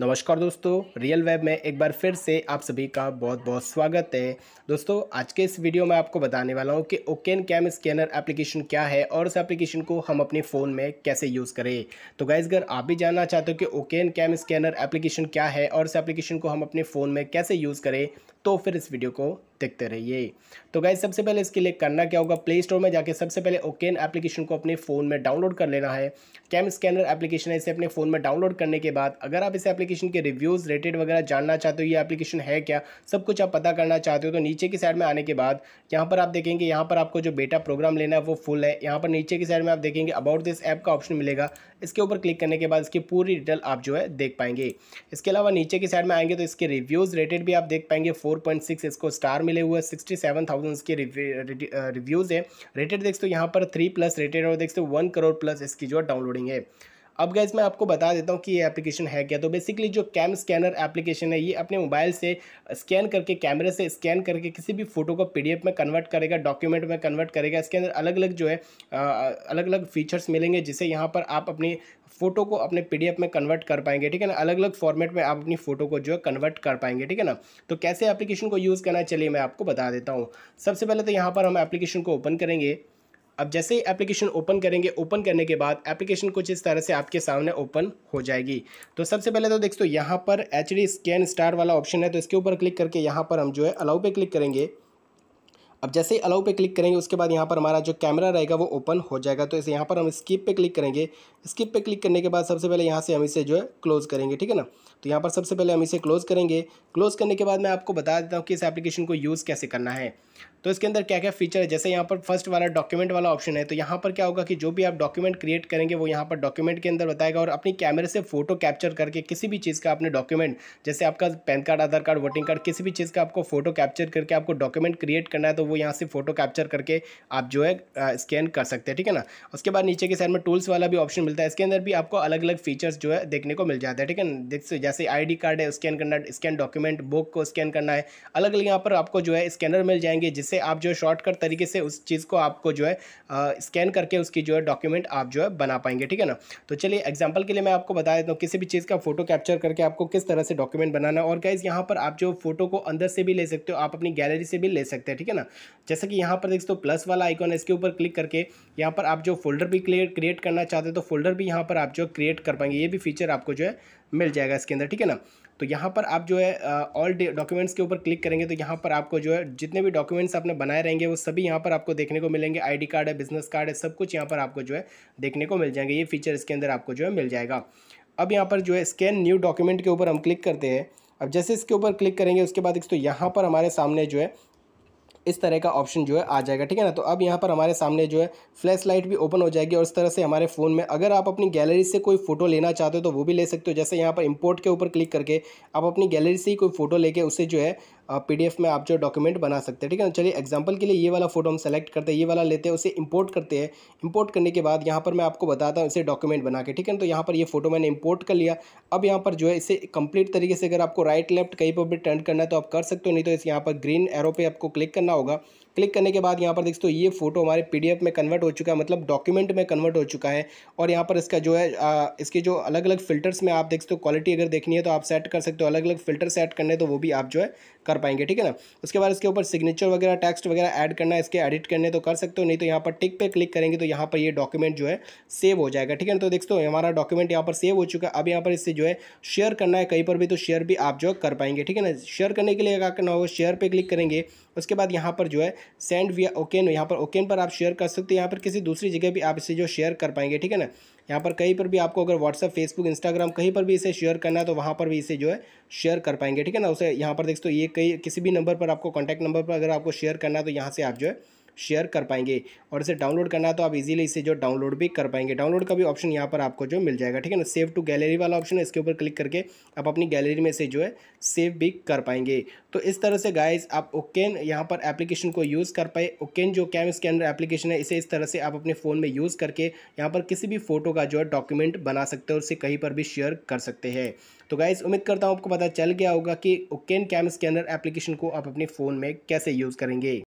नमस्कार दोस्तों real web में एक बार फिर से आप सभी का बहुत बहुत स्वागत है दोस्तों आज के इस वीडियो में आपको बताने वाला हूँ कि ओकेन कैम स्कैनर एप्लीकेशन क्या है और इस एप्लीकेशन को हम अपने फ़ोन में कैसे यूज़ करें तो गाइज अगर आप भी जानना चाहते हो कि ओकेन कैम स्कैनर एप्लीकेशन क्या है और इस एप्लीकेशन को हम अपने फ़ोन में कैसे यूज़ करें तो फिर इस वीडियो को देखते रहिए तो गाइज सबसे पहले इसके लिए करना क्या होगा प्ले स्टोर में जाके सबसे पहले ओकेन एप्लीकेशन को अपने फ़ोन में डाउनलोड कर लेना है कैम स्कैनर एप्लीकेशन है इसे अपने फ़ोन में डाउनलोड करने के बाद अगर आप इस एप्लीकेशन के रिव्यूज़ रेटेड वगैरह जानना चाहते हो ये एप्लीकेशन है क्या सब कुछ आप पता करना चाहते हो तो नीचे की साइड में आने के बाद यहाँ पर आप देखेंगे यहाँ पर आपको जो बेटा प्रोग्राम लेना है वो फुल है यहाँ पर नीचे की साइड में आप देखेंगे अबाउट दिस ऐप का ऑप्शन मिलेगा इसके ऊपर क्लिक करने के बाद इसकी पूरी डिटेल आप जो है देख पाएंगे इसके अलावा नीचे की साइड में आएंगे तो इसके रिव्यूज़ रेटेड भी आप देख पाएंगे फोर इसको स्टार मिले हुए सिक्सटी सेवन थाउजेंड के रिव्यूज़ है रेटेड देखते हो यहाँ पर थ्री प्लस रेटेड और देखते हो वन करोड़ प्लस इसकी जो डाउनलोडिंग है अब गैस मैं आपको बता देता हूँ कि ये एप्लीकेशन है क्या तो बेसिकली जो कैम स्कैनर एप्लीकेशन है ये अपने मोबाइल से स्कैन करके कैमरे से स्कैन करके किसी भी फोटो को पी में कन्वर्ट करेगा डॉक्यूमेंट में कन्वर्ट करेगा इसके अंदर अलग अलग जो है अलग अलग फीचर्स मिलेंगे जिसे यहाँ पर आप अपनी फोटो को अपने पीडीएफ में कन्वर्ट कर पाएंगे ठीक है ना अलग अलग फॉर्मेट में आप अपनी फोटो को जो है कन्वर्ट कर पाएंगे ठीक है ना तो कैसे एप्लीकेशन को यूज़ करना चलिए मैं आपको बता देता हूँ सबसे पहले तो यहाँ पर हम एप्लीकेशन को ओपन करेंगे अब जैसे ही एप्लीकेशन ओपन करेंगे ओपन करने के बाद एप्लीकेशन कुछ इस तरह से आपके सामने ओपन हो जाएगी तो सबसे पहले तो देखो तो यहाँ पर एच स्कैन स्टार वाला ऑप्शन है तो इसके ऊपर क्लिक करके यहाँ पर हम जो है अलाउ पे क्लिक करेंगे अब जैसे ही अलाउ पे क्लिक करेंगे उसके बाद यहाँ पर हमारा जो कैमरा रहेगा वो ओपन हो जाएगा तो इसे यहाँ पर हम स्किप पे क्लिक करेंगे स्किप पे क्लिक करने के बाद सबसे पहले यहाँ से हम इसे जो है क्लोज़ करेंगे ठीक है ना तो यहाँ पर सबसे पहले हम इसे क्लोज़ करेंगे क्लोज़ करने के बाद मैं आपको बता देता हूँ कि इस एप्लीकेशन को यूज़ कैसे करना है तो इसके अंदर क्या क्या फीचर है जैसे यहाँ पर फर्स्ट वाला डॉक्यूमेंट वाला ऑप्शन है तो यहाँ पर क्या होगा कि जो भी आप डॉक्यूमेंट क्रिएट करेंगे वो यहाँ पर डॉक्यूमेंट के अंदर बताएगा और अपनी कैमरे से फोटो कैप्चर करके किसी भी चीज़ का आपने डॉक्यूमेंट जैसे आपका pan card Aadhaar card voting card किसी भी चीज़ का आपको फोटो कैप्चर करके आपको डॉक्यूमेंट क्रिएट करना है तो वो यहाँ से फोटो कैप्चर करके आप जो है स्कैन कर सकते हैं ठीक है ना उसके बाद नीचे के साइड में टूल्स वाला भी ऑप्शन मिलता है इसके अंदर भी आपको अलग अलग फीचर्स जो है देखने को मिल जाता है ठीक है जैसे आई कार्ड है स्कैन करना स्कैन डॉक्यूमेंट बुक को स्कैन करना है अलग अलग यहाँ पर आपको जो है स्कैनर मिल जाएंगे जिससे आप जो है शॉर्टकट तरीके से उस चीज़ को आपको जो है स्कैन करके उसकी जो है डॉक्यूमेंट आप जो है बना पाएंगे ठीक है ना तो चलिए एग्जाम्पल के लिए मैं आपको बता देता हूँ किसी भी चीज़ का फोटो कैप्चर करके आपको किस तरह से डॉक्यूमेंट बनाना है और क्या यहाँ पर आप जो फोटो को अंदर से भी ले सकते हो आप अपनी गैलरी से भी ले सकते हैं ठीक है ना जैसे कि यहाँ पर देख सकते हो प्लस वाला आइकॉन है इसके ऊपर क्लिक करके यहाँ पर आप जो फोल्डर भी क्रिएट करना चाहते हो तो फोल्डर भी यहाँ पर आप जो क्रिएट कर पाएंगे ये भी फीचर आपको जो है मिल जाएगा इसके अंदर ठीक है ना तो यहाँ पर आप जो है ऑल डॉक्यूमेंट्स के ऊपर क्लिक करेंगे तो यहाँ पर आपको जो है जितने भी डॉक्यूमेंट्स आपने बनाए रहेंगे वो सभी यहाँ पर आपको देखने को मिलेंगे आईडी कार्ड है बिजनेस कार्ड है सब कुछ यहाँ पर आपको जो है देखने को मिल जाएंगे ये फीचर इसके अंदर आपको जो है मिल जाएगा अब यहाँ पर जो है स्कैन न्यू डॉक्यूमेंट के ऊपर हम क्लिक करते हैं अब जैसे इसके ऊपर क्लिक करेंगे उसके बाद एक तो यहाँ पर हमारे सामने जो है इस तरह का ऑप्शन जो है आ जाएगा ठीक है ना तो अब यहाँ पर हमारे सामने जो है फ्लैश लाइट भी ओपन हो जाएगी और इस तरह से हमारे फ़ोन में अगर आप अपनी गैलरी से कोई फोटो लेना चाहते हो तो वो भी ले सकते हो जैसे यहाँ पर इम्पोर्ट के ऊपर क्लिक करके आप अपनी गैलरी से ही कोई फोटो लेके उसे जो है पी में आप जो डॉक्यूमेंट बना सकते हैं ठीक है ना चलिए एग्जाम्पल के लिए ये वाला फोटो हम सेलेक्ट करते हैं ये वाला लेते हैं उसे इम्पोर्ट करते हैं इम्पोर्ट करने के बाद यहाँ पर मैं आपको बताता हूँ इसे डॉक्यूमेंट बना के ठीक है ना तो यहाँ पर ये फोटो मैंने इम्पोर्ट कर लिया अब यहाँ पर जो है इसे कंप्लीट तरीके से अगर आपको राइट लेफ्ट कहीं पर भी टर्न करना है तो आप कर सकते हो नहीं तो इस यहाँ पर ग्रीन एरो पर आपको क्लिक करना होगा क्लिक करने के बाद यहाँ पर देखते हो ये फोटो हमारे पीडीएफ में कन्वर्ट हो चुका है मतलब डॉक्यूमेंट में कन्वर्ट हो चुका है और यहाँ पर इसका जो है आ, इसके जो अलग अलग फिल्टर्स में आप देखते हो क्वालिटी अगर देखनी है तो आप सेट कर सकते हो अलग अलग फिल्टर सेट करने तो वो भी आप जो है कर पाएंगे ठीक है ना उसके बाद इसके ऊपर सिग्नेचर वगैरह टेक्स्ट वगैरह ऐड करना है इसके एडिट करने तो कर सकते हो नहीं तो यहाँ पर टिक पे क्लिक करेंगे तो यहाँ पर ये डॉक्यूमेंट जो है सेव हो जाएगा ठीक है ना तो देखते हो हमारा डॉक्यूमेंट यहाँ पर सेव हो चुका है अब यहाँ पर इससे जो है शेयर करना है कहीं पर भी तो शेयर भी आप जो कर पाएंगे ठीक है ना शेयर करने के लिए क्या करना होगा शेयर पर क्लिक करेंगे उसके बाद यहाँ पर जो है सेंड विया ओकेन यहाँ पर ओकेन पर आप शेयर कर सकते हो यहाँ पर किसी दूसरी जगह भी आप इसे जो शेयर कर पाएंगे ठीक है ना यहाँ पर कहीं पर भी आपको अगर व्हाट्सअप फेसबुक इंस्टाग्राम कहीं पर भी इसे शेयर करना है तो वहाँ पर भी इसे जो है शेयर कर पाएंगे ठीक है ना उसे यहाँ पर देख तो ये कहीं किसी भी नंबर पर आपको कॉन्टैक्ट नंबर पर अगर आपको शेयर करना है तो यहाँ से आप जो है शेयर कर पाएंगे और इसे डाउनलोड करना है तो आप इजीली इसे जो डाउनलोड भी कर पाएंगे डाउनलोड का भी ऑप्शन यहाँ पर आपको जो मिल जाएगा ठीक है ना सेव टू गैलरी वाला ऑप्शन है इसके ऊपर क्लिक करके आप अपनी गैलरी में से जो है सेव भी कर पाएंगे तो इस तरह से गाइज आप ओकेन यहाँ पर एप्लीकेशन को यूज़ कर पाए ओकेन जो कैम स्कैनर एप्लीकेशन है इसे इस तरह से आप अपने फ़ोन में यूज़ करके यहाँ पर किसी भी फोटो का जो है डॉक्यूमेंट बना सकते हो और उसे कहीं पर भी शेयर कर सकते हैं तो गाइज़ उम्मीद करता हूँ आपको पता चल गया होगा कि ओकेन कैम स्कैनर एप्लीकेशन को आप अपने फ़ोन में कैसे यूज़ करेंगे